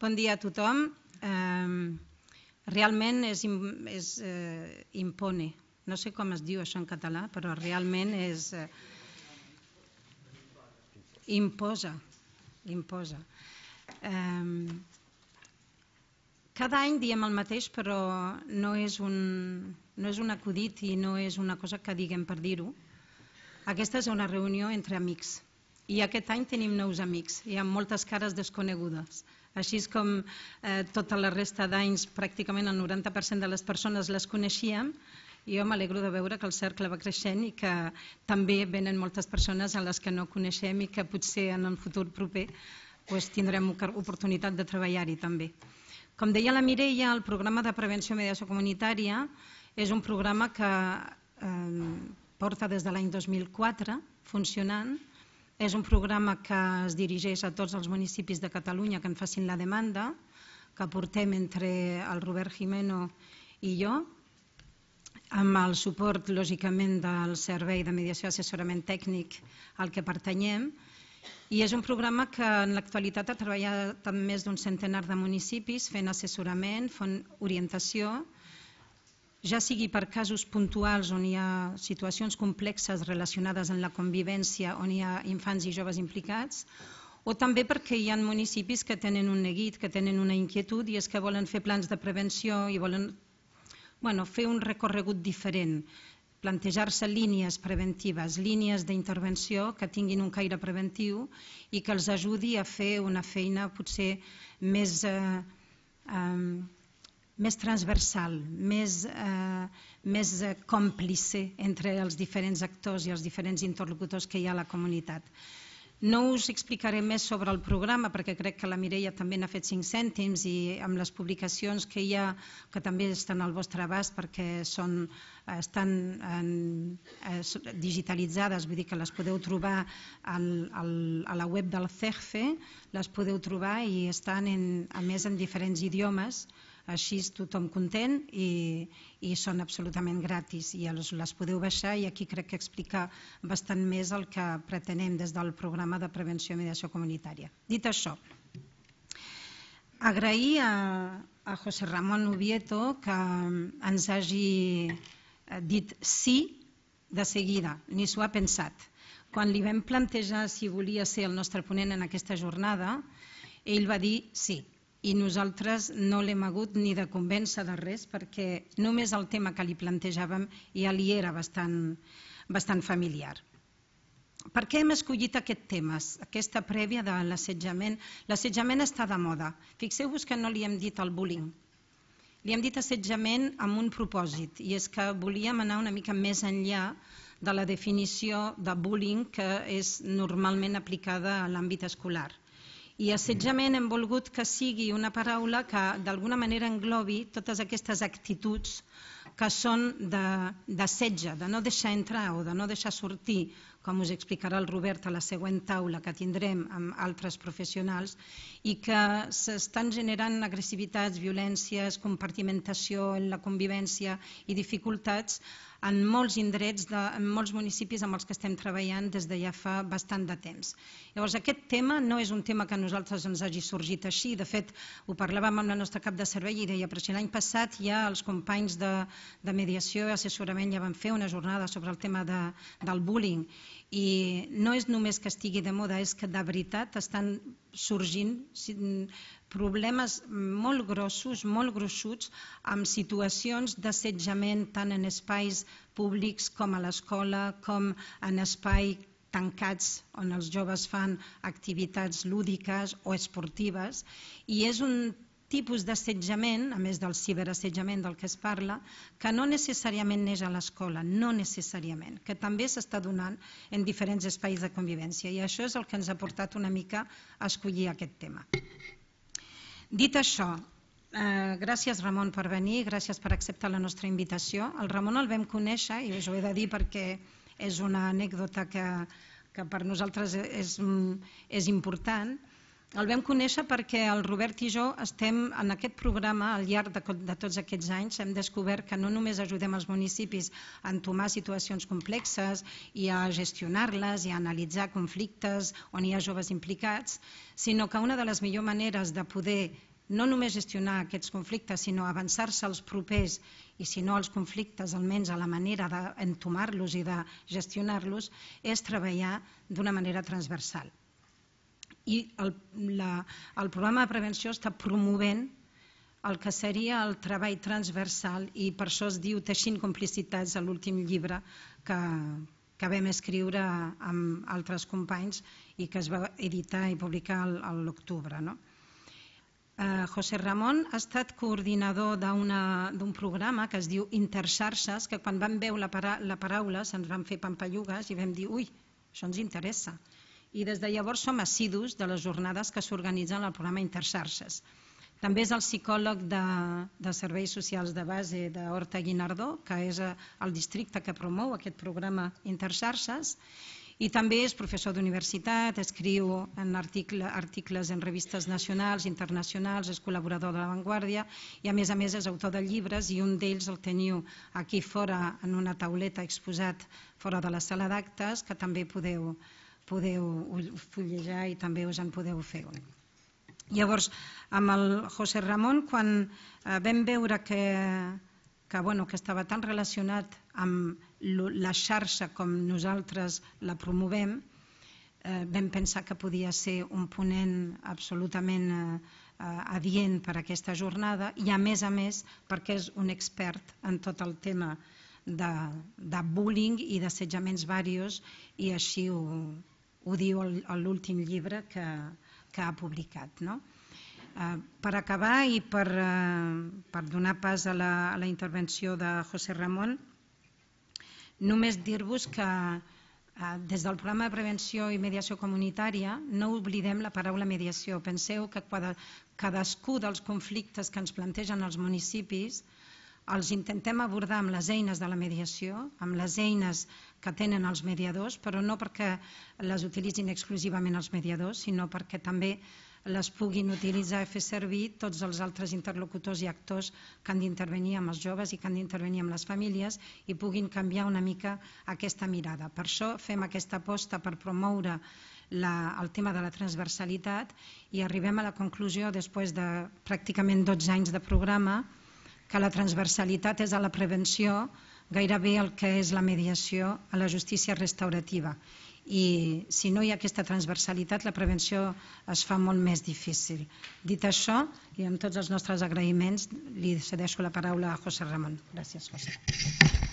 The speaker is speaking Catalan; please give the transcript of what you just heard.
Bon dia a tothom. Realment és, és eh, impone. No sé com es diu això en català, però realment és... Eh, imposa. Imposa. Eh, cada any diem el mateix, però no és, un, no és un acudit i no és una cosa que diguem per dir-ho. Aquesta és una reunió entre amics. I aquest any tenim nous amics. Hi ha moltes cares desconegudes. Així com eh, tota la resta d'anys pràcticament el 90% de les persones les coneixíem, jo m'alegro de veure que el cercle va creixent i que també venen moltes persones a les que no coneixem i que potser en el futur proper pues, tindrem oportunitat de treballar-hi també. Com deia la Mireia, el programa de prevenció i mediació comunitària és un programa que eh, porta des de l'any 2004 funcionant és un programa que es dirigeix a tots els municipis de Catalunya que en facin la demanda, que portem entre el Robert Jimeno i jo, amb el suport, lògicament, del Servei de Mediació i Assessorament Tècnic al que pertanyem, i és un programa que en l'actualitat ha treballat amb més d'un centenar de municipis fent assessorament, fent orientació, ja sigui per casos puntuals on hi ha situacions complexes relacionades amb la convivència, on hi ha infants i joves implicats, o també perquè hi ha municipis que tenen un neguit, que tenen una inquietud i és que volen fer plans de prevenció i volen bueno, fer un recorregut diferent, plantejar-se línies preventives, línies d'intervenció que tinguin un caire preventiu i que els ajudi a fer una feina potser més... Eh, eh, més transversal, més, eh, més eh, còmplice entre els diferents actors i els diferents interlocutors que hi ha a la comunitat. No us explicaré més sobre el programa perquè crec que la Mireia també n'ha fet cinc cèntims i amb les publicacions que hi ha, que també estan al vostre abast perquè són, estan en, digitalitzades, vull dir que les podeu trobar al, al, a la web del CERFE, les podeu trobar i estan en, a més en diferents idiomes, així tothom content i, i són absolutament gratis i els, les podeu baixar i aquí crec que explica bastant més el que pretenem des del programa de prevenció i mediació comunitària. Dit això, agrair a, a José Ramon Ubieto que ens hagi eh, dit sí de seguida, ni s'ho ha pensat. Quan li vam plantejar si volia ser el nostre ponent en aquesta jornada, ell va dir sí, i nosaltres no l'hem hagut ni de convèncer de res perquè només el tema que li plantejàvem ja li era bastant, bastant familiar. Per què hem escollit aquest tema, aquesta prèvia de l'assetjament? L'assetjament està de moda. Fixeu-vos que no li hem dit el bullying. Li hem dit assetjament amb un propòsit, i és que volíem anar una mica més enllà de la definició de bullying que és normalment aplicada a l'àmbit escolar. I assetjament hem volgut que sigui una paraula que d'alguna manera englobi totes aquestes actituds que són de, de setge, de no deixar entrar o de no deixar sortir, com us explicarà el Robert a la següent taula que tindrem amb altres professionals, i que s'estan generant agressivitats, violències, compartimentació en la convivència i dificultats en molts indrets, de, en molts municipis amb els que estem treballant des de ja fa bastant de temps. Llavors, aquest tema no és un tema que a nosaltres ens hagi sorgit així. De fet, ho parlàvem amb la nostra cap de servei i deia, però si l'any passat ja els companys de, de mediació i assessorament ja van fer una jornada sobre el tema de, del bullying i no és només que estigui de moda, és que de veritat estan sorgint problemes molt grossos, molt gruixuts, amb situacions d'assetjament tant en espais públics com a l'escola, com en espais tancats on els joves fan activitats lúdiques o esportives i és un tipus d'assetjament, a més del ciberassetjament del que es parla, que no necessàriament neix a l'escola, no necessàriament, que també s'està donant en diferents espais de convivència. I això és el que ens ha portat una mica a escollir aquest tema. Dit això, eh, gràcies Ramon per venir, gràcies per acceptar la nostra invitació. El Ramon el vam conèixer, i us ho he de dir perquè és una anècdota que, que per nosaltres és, és mm, important, el vam conèixer perquè el Robert i jo estem en aquest programa al llarg de, de tots aquests anys. Hem descobert que no només ajudem els municipis a entomar situacions complexes i a gestionar-les i a analitzar conflictes on hi ha joves implicats, sinó que una de les millors maneres de poder no només gestionar aquests conflictes, sinó avançar-se als propers i si no als conflictes, almenys a la manera d'entomar-los i de gestionar-los, és treballar d'una manera transversal i el, la, el programa de prevenció està promovent el que seria el treball transversal i per això es diu Teixint complicitats a l'últim llibre que, que vam escriure amb altres companys i que es va editar i publicar a l'octubre. No? Eh, José Ramon ha estat coordinador d'un programa que es diu Interxarxes, que quan vam veure la, para la paraula se'ns van fer pampallugues i vam dir, ui, això ens interessa i des de llavors som assidus de les jornades que s'organitzen al programa Interxarxes. També és el psicòleg de, de serveis socials de base d'Horta Guinardó, que és eh, el districte que promou aquest programa Interxarxes, i també és professor d'universitat, escriu en article, articles en revistes nacionals, internacionals, és col·laborador de La Vanguardia i a més a més és autor de llibres i un d'ells el teniu aquí fora en una tauleta exposat fora de la sala d'actes que també podeu podeu fullejar i també us en podeu fer un. Llavors, amb el José Ramon, quan eh, vam veure que, que, bueno, que estava tan relacionat amb la xarxa com nosaltres la promovem, eh, vam pensar que podia ser un ponent absolutament eh, eh adient per a aquesta jornada i, a més a més, perquè és un expert en tot el tema de, de bullying i d'assetjaments diversos i així ho, ho diu l'últim llibre que, que ha publicat. No? Eh, per acabar i per, eh, per donar pas a la, a la intervenció de José Ramon, només dir-vos que eh, des del programa de prevenció i mediació comunitària no oblidem la paraula mediació. Penseu que cada, cadascú dels conflictes que ens plantegen els municipis els intentem abordar amb les eines de la mediació, amb les eines que tenen els mediadors, però no perquè les utilitzin exclusivament els mediadors, sinó perquè també les puguin utilitzar i fer servir tots els altres interlocutors i actors que han d'intervenir amb els joves i que han d'intervenir amb les famílies i puguin canviar una mica aquesta mirada. Per això fem aquesta aposta per promoure la, el tema de la transversalitat i arribem a la conclusió, després de pràcticament 12 anys de programa, que la transversalitat és a la prevenció, gairebé el que és la mediació a la justícia restaurativa. I si no hi ha aquesta transversalitat, la prevenció es fa molt més difícil. Dit això, i amb tots els nostres agraïments, li cedeixo la paraula a José Ramon. Gràcies, José.